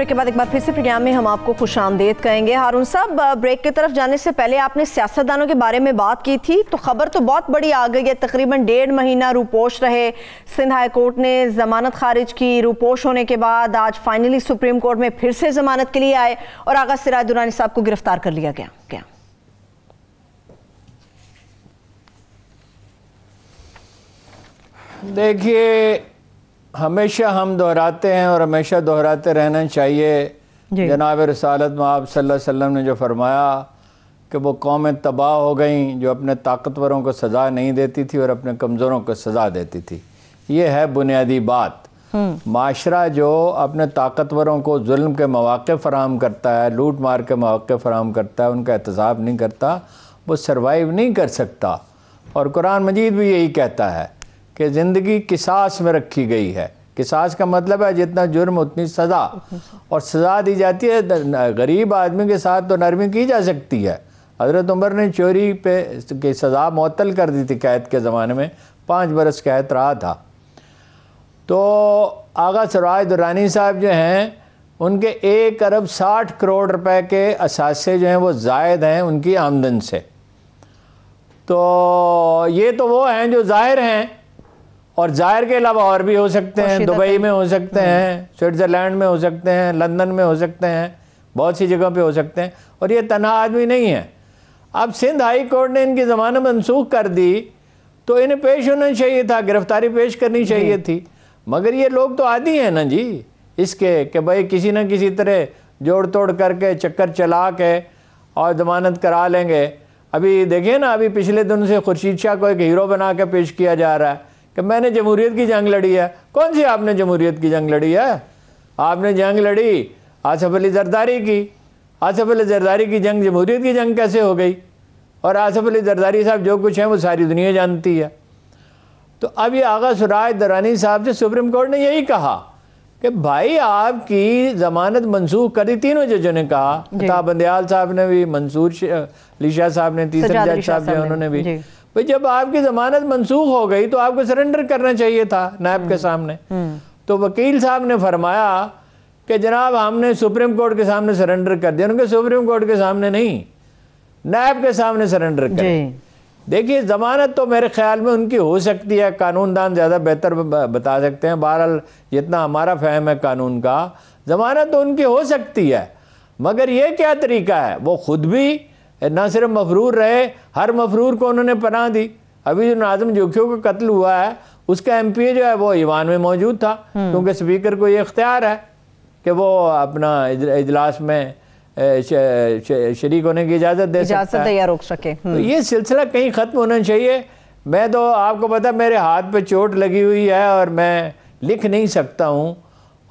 A: ब्रेक के बाद एक बार फिर से प्रोग्राम में हम आपको खुश आमदेद कहेंगे हारून साहब ब्रेक की तरफ जाने से पहले आपने सियासतदानों के बारे में बात की थी तो खबर तो बहुत बड़ी आ गई है तकरीबन डेढ़ महीना रूपोश रहे सिंध हाई कोर्ट ने जमानत खारिज की रूपोश होने के बाद आज फाइनली सुप्रीम कोर्ट में फिर से जमानत के लिए आए और आगा सिराज दुरानी साहब को गिरफ्तार कर लिया गया क्या
B: देखिए हमेशा हम दोहराते हैं और हमेशा दोहराते रहना चाहिए जनाब रसालत में आप वसल्लम ने जो फरमाया कि वो कौमें तबाह हो गई जो अपने ताकतवरों को सज़ा नहीं देती थी और अपने कमज़ोरों को सज़ा देती थी ये है बुनियादी बात हम्म। माशरा जो अपने ताकतवरों को जुल्म के मौाक़े फराम करता है लूट मार के मौाक़े फराम करता है उनका एहतसाब नहीं करता वो सरवाइव नहीं कर सकता और कुरान मजीद भी यही कहता है कि ज़िंदगी किसास में रखी गई है किसास का मतलब है जितना जुर्म उतनी सज़ा और सज़ा दी जाती है गरीब आदमी के साथ तो नरमी की जा सकती है हज़रत उमर ने चोरी पे की सज़ा मअतल कर दी थी कैद के ज़माने में पाँच बरस कैद रहा था तो आगा सराज दुरानी साहब जो हैं उनके एक अरब साठ करोड़ रुपए के असासे जो हैं वो जायद हैं उनकी आमदन से तो ये तो वो हैं जो ज़ाहिर हैं और जाहिर के अलावा और भी हो सकते हैं दुबई में हो सकते हम्म। हैं स्विट्ज़रलैंड में हो सकते हैं लंदन में हो सकते हैं बहुत सी जगह पे हो सकते हैं और ये तना आदमी नहीं है अब सिंध हाई कोर्ट ने इनकी ज़मानत मनसूख कर दी तो इन्हें पेश होना चाहिए था गिरफ्तारी पेश करनी चाहिए थी मगर ये लोग तो आदि हैं ना जी इसके कि भाई किसी न किसी तरह जोड़ तोड़ करके चक्कर चला के और जमानत करा लेंगे अभी देखिए ना अभी पिछले दिन से खुर्शीद शाह को एक हीरो बना के पेश किया जा रहा है कि मैंने जमहूरीत की जंग लड़ी है कौन सी आपने जमहूरीत की जंग लड़ी है आपने जंग लड़ी आसफ अली जरदारी की आसफ अली जरदारी की जंग जमहूरीत की जंग कैसे हो गई और आसफ अली जरदारी साहब जो कुछ हैं वो सारी दुनिया जानती है तो अब ये आगा सराज दरानी साहब से सुप्रीम कोर्ट ने यही कहा कि भाई आपकी ज़मानत मंसूख करी तीनों जजों ने कहा बंदयाल साहब ने भी मंसूर अली शाह साहब ने तीसरे जज साहब ने उन्होंने भी भाई जब आपकी जमानत मनसूख हो गई तो आपको सरेंडर करना चाहिए था नायब के हम्म, सामने हम्म। तो वकील साहब ने फरमाया कि जनाब हमने सुप्रीम कोर्ट के सामने सरेंडर कर दिया उनके सुप्रीम कोर्ट के सामने नहीं नायब के सामने सरेंडर कर देखिए ज़मानत तो मेरे ख्याल में उनकी हो सकती है कानून दान ज़्यादा बेहतर बता सकते हैं बहरहाल जितना हमारा फहम है कानून का ज़मानत तो उनकी हो सकती है मगर ये क्या तरीका है वो खुद भी ना सिर्फ मफरूर रहे हर मफरूर को उन्होंने पनाह दी अभी जो नाजम जोखियों का कत्ल हुआ है उसका एम पी ए जो है वो ईवान में मौजूद था हम्म। क्योंकि स्पीकर को ये इख्तियार है कि वो अपना इजलास में शरीक होने की इजाज़त दे सकता है
A: रोक सके तो हम्म।
B: ये सिलसिला कहीं ख़त्म होना चाहिए मैं तो आपको पता मेरे हाथ पे चोट लगी हुई है और मैं लिख नहीं सकता हूँ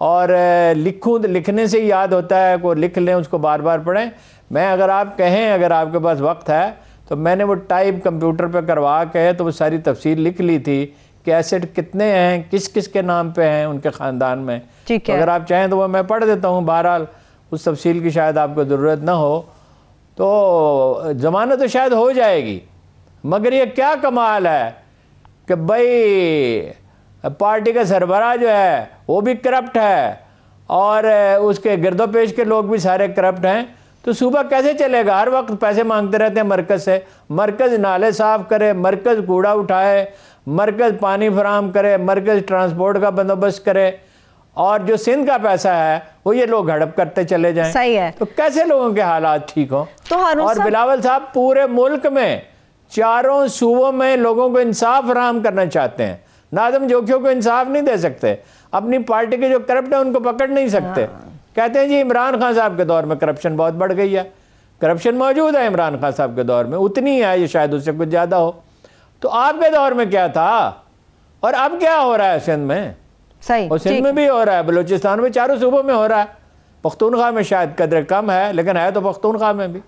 B: और लिखूँ तो लिखने से याद होता है को लिख लें उसको बार बार पढ़ें मैं अगर आप कहें अगर आपके पास वक्त है तो मैंने वो टाइप कंप्यूटर पर करवा के तो वो सारी तफसील लिख ली थी कि एसेट कितने हैं किस किस के नाम पे हैं उनके ख़ानदान में ठीक तो है तो अगर आप चाहें तो वो मैं पढ़ देता हूँ बहरहाल उस तफसील की शायद आपको ज़रूरत ना हो तो ज़मानत तो शायद हो जाएगी मगर ये क्या कमाल है कि भाई पार्टी का सरबराह जो है वो भी करप्ट है और उसके गिरदो पेश के लोग भी सारे करप्ट हैं तो सूबा कैसे चलेगा हर वक्त पैसे मांगते रहते हैं मरकज़ से मरकज़ नाले साफ़ करे मरकज़ कूड़ा उठाए मरकज़ पानी फराम करे मरकज़ ट्रांसपोर्ट का बंदोबस्त करे और जो सिंध का पैसा है वो ये लोग हड़प करते चले जाएं सही है तो कैसे लोगों के हालात ठीक हों तो और बिलावल साहब पूरे मुल्क में चारों सूबों में लोगों को इंसाफ फराम करना चाहते हैं नाजम जोखियों को इंसाफ नहीं दे सकते अपनी पार्टी के जो करप्ट है उनको पकड़ नहीं सकते हाँ। कहते हैं जी इमरान खान साहब के दौर में करप्शन बहुत बढ़ गई है करप्शन मौजूद है इमरान खान साहब के दौर में उतनी है ये शायद उससे कुछ ज़्यादा हो तो आपके दौर में क्या था और अब क्या हो रहा है सिंध में सही और सिंध में भी हो रहा है बलूचिस्तान में चारों सूबों में हो रहा है पख्तूनखा में शायद कदर कम है लेकिन है तो पख्तूनखा में भी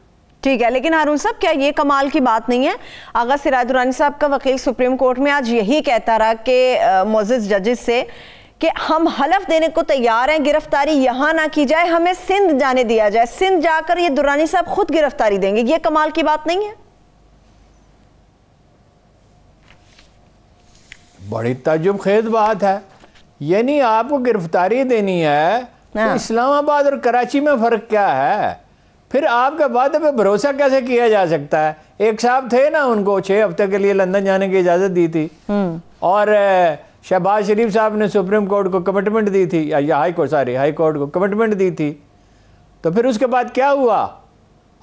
A: ठीक है लेकिन हारून साहब क्या ये कमाल की बात नहीं है आगा दुरानी साहब का वकील सुप्रीम कोर्ट में आज यही कहता रहा कि मोजिज जजेस से कि हम हलफ देने को तैयार हैं गिरफ्तारी यहाँ ना की जाए हमें सिंध जाने दिया जाए सिंध जाकर ये दुरानी साहब खुद गिरफ्तारी देंगे ये कमाल की बात नहीं है
B: बड़ी तजुब खेज बात है यानी आपको गिरफ्तारी देनी है तो हाँ। इस्लामाबाद और कराची में फर्क क्या है फिर आपके वादे पे भरोसा कैसे किया जा सकता है एक साहब थे ना उनको छह हफ्ते के लिए लंदन जाने की इजाज़त दी थी हम्म। और शहबाज शरीफ साहब ने सुप्रीम कोर्ट को कमिटमेंट दी थी या high court sorry high court को कमिटमेंट दी थी तो फिर उसके बाद क्या हुआ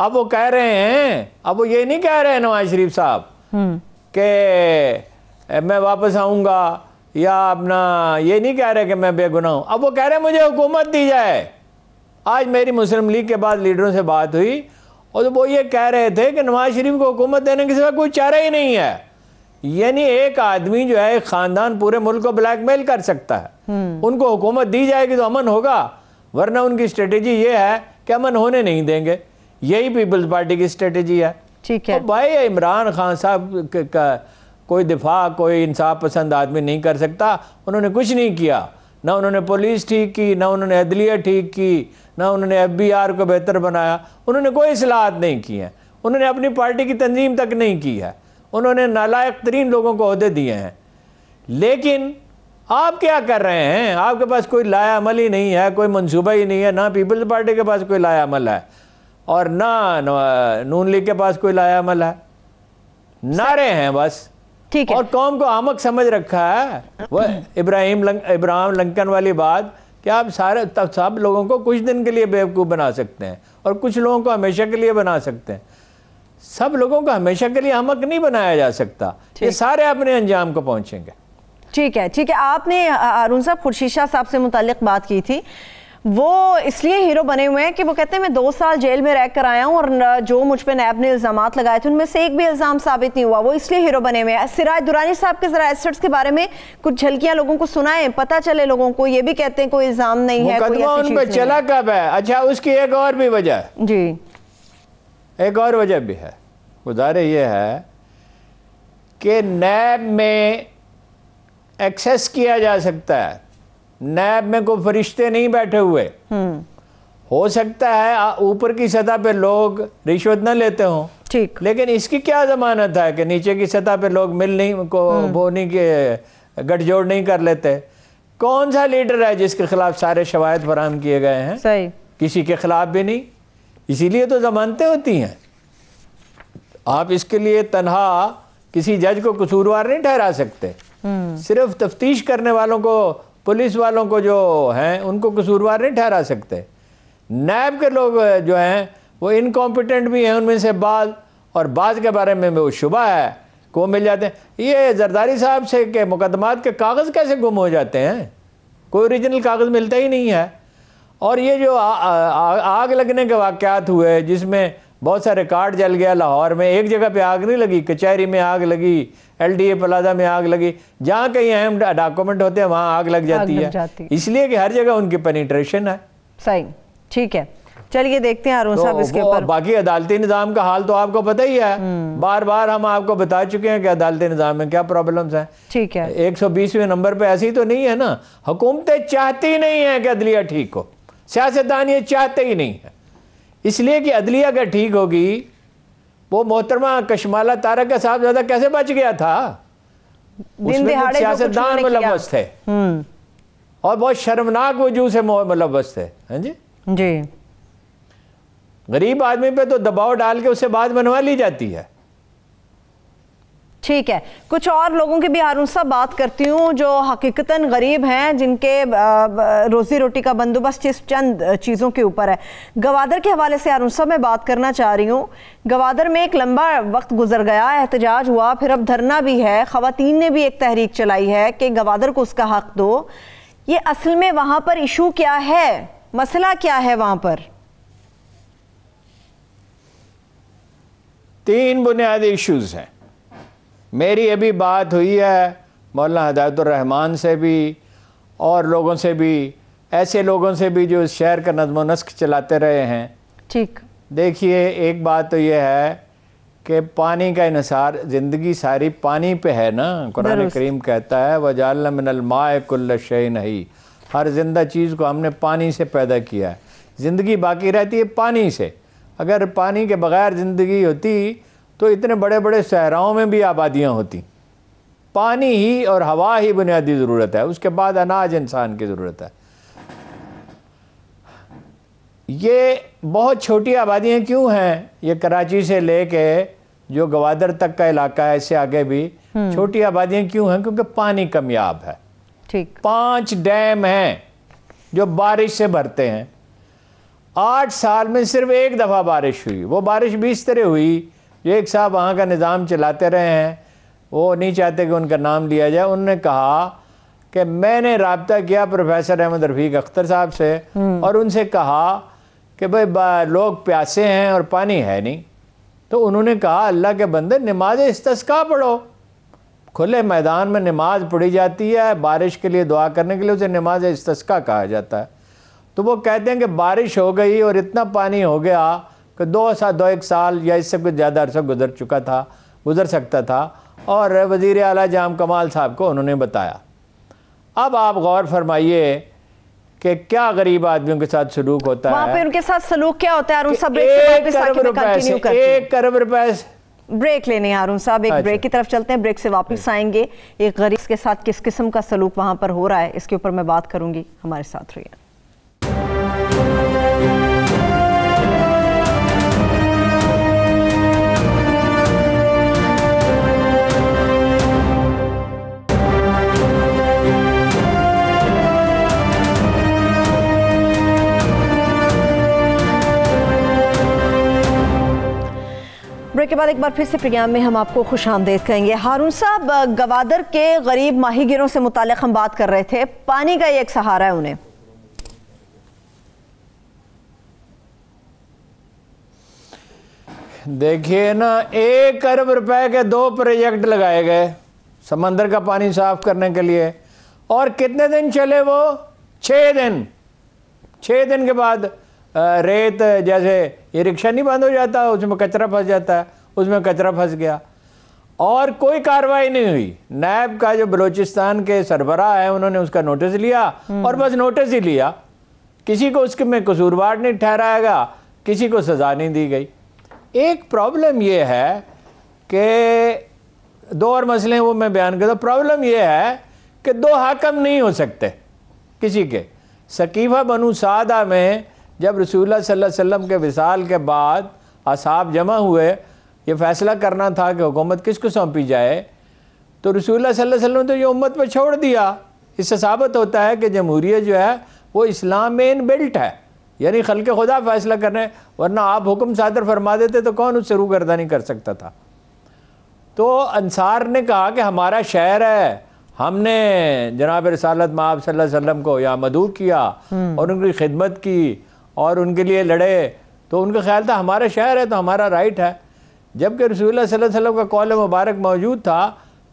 B: अब वो कह रहे हैं अब वो ये नहीं कह रहे हैं नवाज शरीफ साहब हम्म। के मैं वापस आऊंगा या अपना ये नहीं कह रहे कि मैं बेगुनाह हूं अब वो कह रहे हैं मुझे हुकूमत दी जाए आज मेरी मुस्लिम लीग के बाद लीडरों से बात हुई और तो वो ये कह रहे थे कि नवाज शरीफ को हुकूमत देने के सिवा कोई चारा ही नहीं है यानी एक आदमी जो है ख़ानदान पूरे मुल्क को ब्लैकमेल कर सकता है हम्म। उनको हुकूमत दी जाएगी तो अमन होगा वरना उनकी स्ट्रेटेजी ये है कि अमन होने नहीं देंगे यही पीपल्स पार्टी की स्ट्रेटेजी है ठीक है तो भाई इमरान खान साहब का कोई दिफा कोई इंसाफ पसंद आदमी नहीं कर सकता उन्होंने कुछ नहीं किया ना उन्होंने पुलिस ठीक की ना उन्होंने अदलिया ठीक की ना उन्होंने एफ को बेहतर बनाया उन्होंने कोई असलाहत नहीं की है उन्होंने अपनी पार्टी की तंजीम तक नहीं की है उन्होंने नालायक तरीन लोगों को अहदे दिए हैं लेकिन आप क्या कर रहे हैं आपके पास कोई लाया अमल ही नहीं है कोई मनसूबा ही नहीं है ना पीपल्स पार्टी के पास कोई लाया अमल है और ना नून लीग के पास कोई लाया अमल है नारे हैं बस ठीक है और कौम को आमक समझ रखा है वह इब्राहिम लंक, इब्राहिम लंकन वाली बात कि आप सारे सब लोगों को कुछ दिन के लिए बेवकूफ़ बना सकते हैं और कुछ लोगों को हमेशा के लिए बना सकते हैं सब लोगों को हमेशा के लिए हमक नहीं बनाया जा सकता ये सारे अपने अंजाम को पहुँचेंगे
A: ठीक है ठीक है आपने अरुण साहब खुर्शीशा साहब से मुतल बात की थी वो इसलिए हीरो बने हुए हैं कि वो कहते हैं मैं दो साल जेल में रह कर आया हूँ और जो मुझ पर नैब ने इल्ज़ाम लगाए थे उनमें से एक भी इल्ज़ाम साबित नहीं हुआ वो इसलिए हीरो बने हुए हैं सिराज दुरानी साहब के ज़रा एसेट्स के बारे में कुछ झलकियाँ लोगों को सुनाएं पता चले लोगों को ये भी कहते हैं कोई इल्ज़ाम नहीं है चला
B: कब है अच्छा उसकी एक और भी वजह जी एक और वजह भी है गुजारे ये है कि नैब में एक्सेस किया जा सकता है नैब में कोई फरिश्ते नहीं बैठे हुए हम्म। हो सकता है ऊपर की सतह पे लोग रिश्वत न लेते हो ठीक लेकिन इसकी क्या जमानत है कि नीचे की सतह पे लोग मिल नहीं को हम्म। वो नहीं के गठजोड़ नहीं कर लेते कौन सा लीडर है जिसके खिलाफ सारे शवायद फराम किए गए हैं सही किसी के खिलाफ भी नहीं इसीलिए तो जमानतें होती हैं आप इसके लिए तनहा किसी जज को कसूरवार नहीं ठहरा सकते हम्म। सिर्फ तफ्तीश करने वालों को पुलिस वालों को जो हैं उनको कसूरवार नहीं ठहरा सकते नैब के लोग जो हैं वो इनकॉम्पिटेंट भी हैं उनमें से बाज और बाज के बारे में वो शुबा है को मिल जाते हैं ये जरदारी साहब से के मुकदमात के कागज़ कैसे गुम हो जाते हैं कोई ओरिजिनल कागज़ मिलता ही नहीं है और ये जो आ, आ, आ, आग लगने के वाक़ हुए जिसमें बहुत सारे कार्ड जल गया लाहौर में एक जगह पे आग नहीं लगी कचहरी में आग लगी एलडीए प्लाजा में आग लगी जहाँ कहीं अहम डॉक्यूमेंट होते हैं वहाँ आग लग जाती आग है इसलिए कि हर जगह उनकी पेनिट्रेशन है सही ठीक है चलिए देखते हैं अरुण तो साहब इसके ऊपर बाकी अदालती निज़ाम का हाल तो आपको पता ही है हम्म। बार बार हम आपको बता चुके हैं कि अदालती निज़ाम में क्या प्रॉब्लम्स हैं ठीक है एक सौ बीसवें नंबर पे ऐसी तो नहीं है ना हुकूमतें चाहती नहीं है कि अदलिया ठीक हो सियासतदान ये चाहते ही नहीं है इसलिए कि अदलिया अगर ठीक होगी वो मोहतरमा कश्माला तारक का साहब ज़्यादा कैसे बच गया था तो सियासतदान मुलवस थे हम्म। और बहुत शर्मनाक वजू से मुलवस थे हाँ जी जी गरीब आदमी पे तो दबाव डाल के उससे बात बनवा ली जाती है
A: ठीक है कुछ और लोगों की भी हारून साहब बात करती हूँ जो हकीकता गरीब हैं जिनके रोज़ी रोटी का बंदोबस्त इस चंद चीज़ों के ऊपर है गवादर के हवाले से हारून साहब मैं बात करना चाह रही हूँ गवादर में एक लंबा वक्त गुजर गया एहतजाज हुआ फिर अब धरना भी है ख़वान ने भी एक तहरीक चलाई है कि गवादर को उसका हक दो ये असल में वहाँ पर इशू क्या है मसला क्या है वहाँ पर
B: तीन बुनियादी इशूज हैं मेरी अभी बात हुई है मौलाना हदायतुररहमान से भी और लोगों से भी ऐसे लोगों से भी जो इस शहर का नजमो नस्क चलाते रहे हैं ठीक देखिए एक बात तो यह है कि पानी का इसार ज़िंदगी सारी पानी पे है ना कुरान करीम कहता है वजाल मिनलमाए शही नहीं हर जिंदा चीज़ को हमने पानी से पैदा किया है ज़िंदगी बाकी रहती है पानी से अगर पानी के बगैर ज़िंदगी होती तो इतने बड़े बड़े सहराओं में भी आबादियाँ होती पानी ही और हवा ही बुनियादी ज़रूरत है उसके बाद अनाज इंसान की ज़रूरत है ये बहुत छोटी आबादियाँ क्यों हैं ये कराची से ले के जो गवादर तक का इलाका है इससे आगे भी हम्म। छोटी आबादियाँ क्यों हैं क्योंकि पानी कमयाब है ठीक पांच डैम हैं जो बारिश से भरते हैं आठ साल में सिर्फ एक दफ़ा बारिश हुई वो बारिश भी इस तरह हुई एक साहब वहाँ का निज़ाम चलाते रहे हैं वो नहीं चाहते कि उनका नाम लिया जाए उन्होंने कहा कि मैंने रबता किया प्रोफेसर अहमद रफ़ीक अख्तर साहब से हम्म। और उनसे कहा कि भाई लोग प्यासे हैं और पानी है नहीं तो उन्होंने कहा अल्लाह के बंदे नमाज तस्का पढ़ो खुले मैदान में नमाज पढ़ी जाती है बारिश के लिए दुआ करने के लिए उसे नमाज तस्का कहा जाता है तो वो कहते हैं कि बारिश हो गई और इतना पानी हो गया कि दो सा दो एक साल या इससे कुछ ज़्यादा अर्सा गुजर चुका था गुजर सकता था और वज़ी अला जाम कमाल साहब को उन्होंने बताया अब आप गौर फरमाइए कि क्या गरीब आदमियों के साथ सलूक होता है पे
A: उनके साथ सलूक क्या होता है सब एक करोड़ रुपए ब्रेक लेने आरुण साहब एक ब्रेक अच्छा। की तरफ चलते हैं ब्रेक से वापस अच्छा। आएंगे एक गरीब के साथ किस किस्म का सलूक वहां पर हो रहा है इसके ऊपर मैं बात करूंगी हमारे साथ रही के बाद एक बार फिर से प्रोग्राम में हम आपको खुश आमदेद कहेंगे हारून साहब गवादर के गरीब माहिगिरों से मुतल हम बात कर रहे थे पानी का एक सहारा
B: है उन्हें देखिए ना एक अरब रुपए के दो प्रोजेक्ट लगाए गए समंदर का पानी साफ करने के लिए और कितने दिन चले वो छः दिन छः दिन के बाद रेत जैसे ये रिक्शा नहीं बंद हो जाता उसमें कचरा फंस जाता है उसमें कचरा फंस गया और कोई कार्रवाई नहीं हुई नैब का जो बलोचिस्तान के सरबरा है उन्होंने उसका नोटिस लिया हम्म। और बस नोटिस ही लिया किसी को उसके में कसूरवार नहीं ठहराया गया किसी को सज़ा नहीं दी गई एक प्रॉब्लम यह है कि दो और मसले वो मैं बयान करता प्रॉब्लम यह है कि दो हाकम नहीं हो सकते किसी के सकीफ़ा बनु सादा में जब रसूल सल्लल्लाहु अलैहि वसल्लम के विसाल के बाद असाब जमा हुए ये फैसला करना था कि हुकूमत किसको सौंपी जाए तो रसूल सल्लल्लाहु अलैहि वसल्लम तो ये उम्मत पर छोड़ दिया इससे साबित होता है कि जमहूरियत जो है वो इस्लाम में इनबिल्ट है यानी खल के खुदा फैसला करने वरना आप हुक्म सादर फरमा देते तो कौन उससे नहीं कर सकता था तो अंसार ने कहा कि हमारा शहर है हमने जनाब रसालत माँ आप वसल्लम को या मधु किया हम्म। और उनकी खिदमत की और उनके लिए लड़े तो उनका ख्याल था हमारा शहर है तो हमारा राइट है जबकि रसूल वसल्लम का कौल मुबारक मौजूद था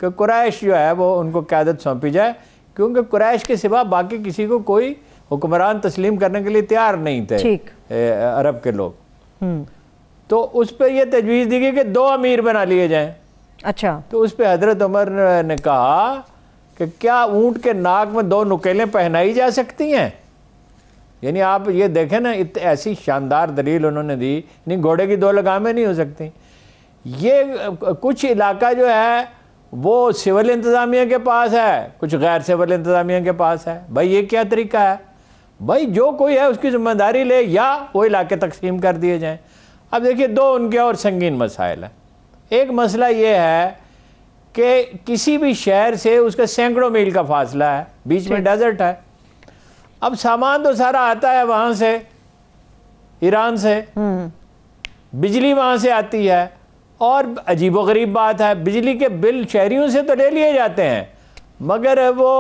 B: कि कुरैश जो है वो उनको क्यादत सौंपी जाए क्योंकि कुरैश के सिवा बाकी किसी को कोई हुक्मरान तस्लीम करने के लिए तैयार नहीं थे अरब के लोग हम्म। तो उस पर यह तजवीज़ दी गई कि दो अमीर बना लिए जाए अच्छा तो उस पर हजरत उमर ने कहा कि क्या ऊँट के नाक में दो नुकेलें पहनाई जा सकती हैं यानी आप ये देखें ना ऐसी शानदार दलील उन्होंने दी नहीं घोड़े की दो लगामें नहीं हो सकती ये कुछ इलाका जो है वो सिविल इंतज़ामिया के पास है कुछ गैर सिविल इंतज़ामिया के पास है भाई ये क्या तरीका है भाई जो कोई है उसकी ज़िम्मेदारी ले या वो इलाके तकसीम कर दिए जाएँ अब देखिए दो उनके और संगीन मसाइल हैं एक मसला ये है कि किसी भी शहर से उसका सैकड़ों मील का फासला है बीच में डेजर्ट है अब सामान तो सारा आता है वहाँ से ईरान से हम्म। बिजली वहाँ से आती है और अजीबोगरीब गरीब बात है बिजली के बिल शहरीों से तो ले लिए जाते हैं मगर वो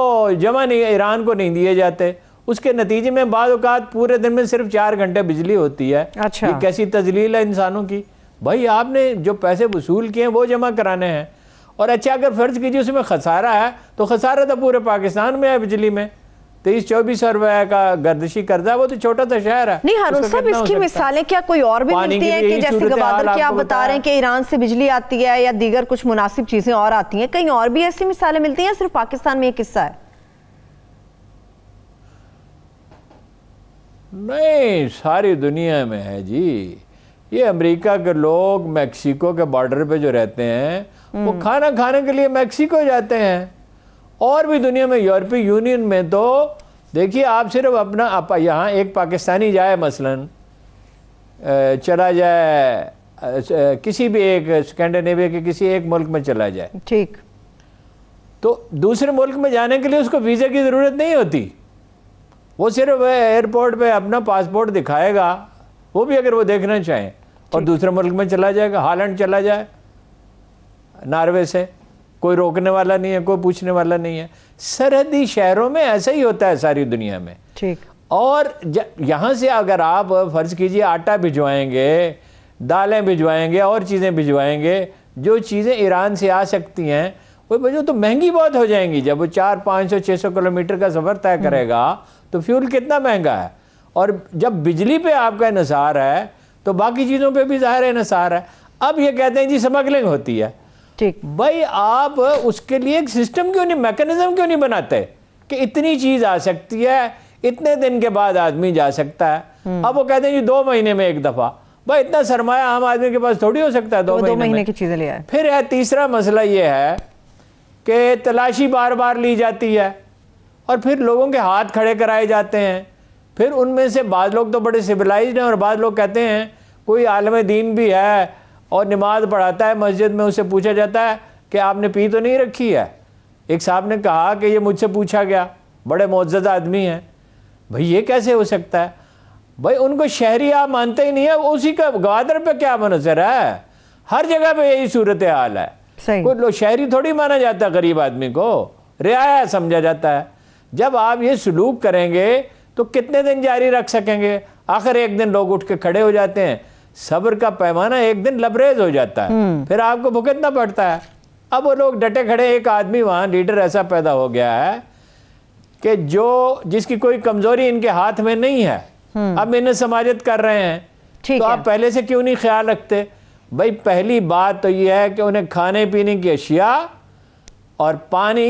B: जमा नहीं ईरान को नहीं दिए जाते उसके नतीजे में बाद पूरे दिन में सिर्फ चार घंटे बिजली होती है अच्छा। ये कैसी तजलील है इंसानों की भाई आपने जो पैसे वसूल किए हैं वो जमा कराने हैं और अच्छा अगर फ़र्ज़ कीजिए उसमें खसारा है तो खसारा तो पूरे पाकिस्तान में है बिजली में तेईस चौबीस सौ रुपए का गर्दशी कर्जा वो तो छोटा सा शहर है नहीं हारून साहब इसकी मिसालें
A: क्या कोई और भी मिलती है कि जैसे गवादर की आप बता रहे हैं कि ईरान से बिजली आती है या दीगर कुछ मुनासिब चीजें और आती हैं कहीं और भी ऐसी मिसालें मिलती हैं सिर्फ पाकिस्तान में एक किस्सा है
B: नहीं सारी दुनिया में है जी ये अमेरिका के लोग मेक्सिको के बॉर्डर पे जो रहते हैं वो हम्म। खाना खाने के लिए मेक्सिको जाते हैं और भी दुनिया में यूरोपीय यूनियन में तो देखिए आप सिर्फ अपना आप यहाँ एक पाकिस्तानी जाए मसलन चला जाए किसी भी एक स्कैंडिनेविया के किसी एक मुल्क में चला जाए ठीक तो दूसरे मुल्क में जाने के लिए उसको वीज़ा की ज़रूरत नहीं होती वो सिर्फ एयरपोर्ट पे अपना पासपोर्ट दिखाएगा वो भी अगर वो देखना चाहें और दूसरे मुल्क में चला जाएगा हालैंड चला जाए नॉर्वे से कोई रोकने वाला नहीं है कोई पूछने वाला नहीं है सरहदी शहरों में ऐसा ही होता है सारी दुनिया में ठीक और यहाँ से अगर आप फ़र्ज़ कीजिए आटा भिजवाएंगे दालें भिजवाएंगे और चीज़ें भिजवाएंगे जो चीज़ें ईरान से आ सकती हैं वो वजह तो महंगी बहुत हो जाएंगी जब वो चार पाँच सौ छः सौ किलोमीटर का सफ़र तय हम्म। करेगा तो फ्यूल कितना महंगा है और जब बिजली पे आपका इसार है तो बाकी चीज़ों पे भी ज़ाहिर इसार है अब ये कहते हैं जी स्मगलिंग होती है ठीक भाई आप उसके लिए एक सिस्टम क्यों नहीं मैकेनिज्म क्यों नहीं बनाते कि इतनी चीज़ आ सकती है इतने दिन के बाद आदमी जा सकता है हम्म। अब वो कहते हैं जी दो महीने में एक दफ़ा भाई इतना सरमाया आम आदमी के पास थोड़ी हो सकता है दो, महीने, दो महीने की चीज़ें ले फिर है तीसरा मसला ये है कि तलाशी बार बार ली जाती है और फिर लोगों के हाथ खड़े कराए जाते हैं फिर उनमें से बाद लोग तो बड़े सिविलाइज हैं और बाद लोग कहते हैं कोई आलम दीन भी है और नमाज पढ़ाता है मस्जिद में उसे पूछा जाता है कि आपने पी तो नहीं रखी है एक साहब ने कहा कि ये मुझसे पूछा गया बड़े मोजद आदमी हैं भाई ये कैसे हो सकता है भाई उनको शहरी आप मानते ही नहीं है उसी का गवादर पे क्या मनसर है हर जगह पे यही सूरत हाल है कुछ लोग शहरी थोड़ी माना जाता है गरीब आदमी को रियाया समझा जाता है जब आप ये सलूक करेंगे तो कितने दिन जारी रख सकेंगे आखिर एक दिन लोग उठ के खड़े हो जाते हैं सब्र का पैमाना एक दिन लबरेज हो जाता है हम्म। फिर आपको भुगतना पड़ता है अब वो लोग डटे खड़े एक आदमी वहाँ लीडर ऐसा पैदा हो गया है कि जो जिसकी कोई कमजोरी इनके हाथ में नहीं है हम्म। अब इन्हें समाजित कर रहे हैं तो आप पहले से क्यों नहीं ख्याल रखते भाई पहली बात तो यह है कि उन्हें खाने पीने की अशिया और पानी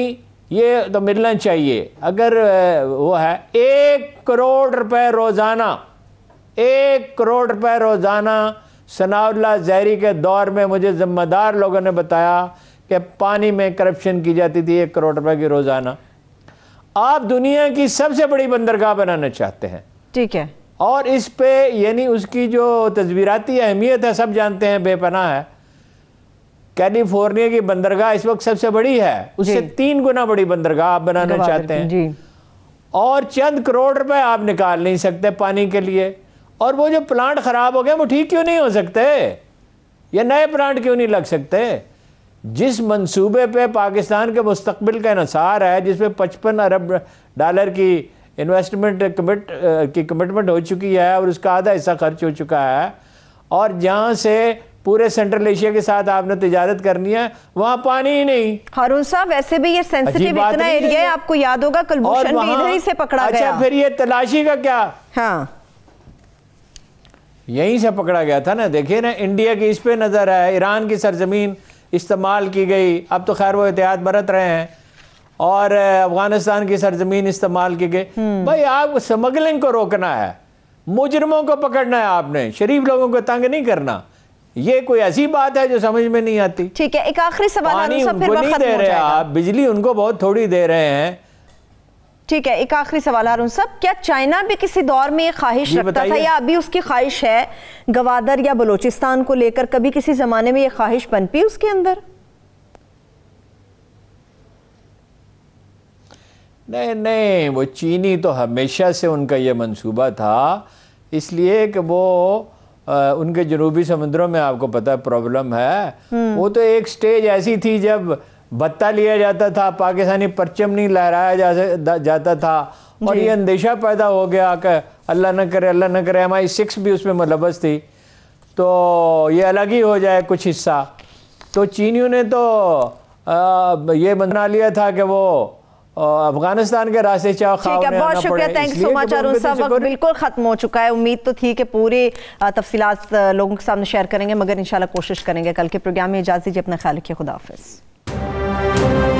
B: ये तो मिलना चाहिए अगर वो है एक करोड़ रुपए रोज़ाना एक करोड़ रुपए रोज़ाना सनाउल्ला जहरी के दौर में मुझे ज़िम्मेदार लोगों ने बताया कि पानी में करप्शन की जाती थी एक करोड़ रुपए की रोज़ाना आप दुनिया की सबसे बड़ी बंदरगाह बनाना चाहते हैं ठीक है और इस पे यानी उसकी जो तस्वीराती अहमियत है सब जानते हैं बेपनाह है कैलिफोर्निया की बंदरगाह इस वक्त सबसे बड़ी है उससे तीन गुना बड़ी बंदरगाह आप बनाना चाहते हैं और चंद करोड़ रुपए आप निकाल नहीं सकते पानी के लिए और वो जो प्लांट ख़राब हो गए वो ठीक क्यों नहीं हो सकते या नए प्लांट क्यों नहीं लग सकते जिस मंसूबे पे पाकिस्तान के मुस्तबिल का इसार है जिस पे पचपन अरब डॉलर की इन्वेस्टमेंट कमिट की कमिटमेंट हो चुकी है और उसका आधा हिस्सा खर्च हो चुका है और जहाँ से पूरे सेंट्रल एशिया के साथ आपने तजारत करनी है वहाँ पानी ही नहीं हारून साहब वैसे भी ये सेंसिटिव इतना एरिया है आपको
A: याद होगा कलभूषण भी इधर ही से पकड़ा अच्छा, गया फिर
B: ये तलाशी का क्या हाँ यहीं से पकड़ा गया था ना देखिए ना इंडिया की इस पे नज़र है ईरान की सरजमीन इस्तेमाल की गई अब तो खैर वो एहतियात बरत रहे हैं और अफगानिस्तान की सरजमीन इस्तेमाल की गई हम्म। भाई आप स्मगलिंग को रोकना है मुजरमों को पकड़ना है आपने शरीफ लोगों को तंग नहीं करना ये कोई ऐसी बात है जो समझ में नहीं आती ठीक है एक आखिरी सवाल पानी उनको नहीं दे रहे आप बिजली उनको बहुत थोड़ी दे रहे हैं
A: ठीक है एक आखिरी सवाल हारून साहब क्या चाइना भी किसी दौर में ख्वाहिश रखता था या अभी उसकी ख्वाहिश है गवादर या बलोचिस्तान को लेकर कभी किसी ज़माने में ये ख्वाहिश बनपी उसके अंदर
B: नहीं नहीं वो चीनी तो हमेशा से उनका ये मंसूबा था इसलिए कि वो आ, उनके जनूबी समुद्रों में आपको पता है प्रॉब्लम है हम्म। वो तो एक स्टेज ऐसी थी जब बत्ता लिया जाता था पाकिस्तानी परचम नहीं लहराया जा, जाता था और ये अंदेशा पैदा हो गया कि अल्लाह न करे अल्लाह न करे हमारी सिक्स भी उसमें मुलबस थी तो ये अलग ही हो जाए कुछ हिस्सा तो चीनियों ने तो आ, ये बना लिया था कि वो अफगानिस्तान के रास्ते चाह बहुत शुक्रिया थैंक सो मच अरुण साहब वक्त
A: बिल्कुल ख़त्म हो चुका है उम्मीद तो थी कि पूरी तफसीत लोगों के सामने शेयर करेंगे मगर इंशाल्लाह कोशिश करेंगे कल के प्रोग्राम में इजाज़त दीजिए अपना ख्याल रखिए खुदाफिज़ Thank you.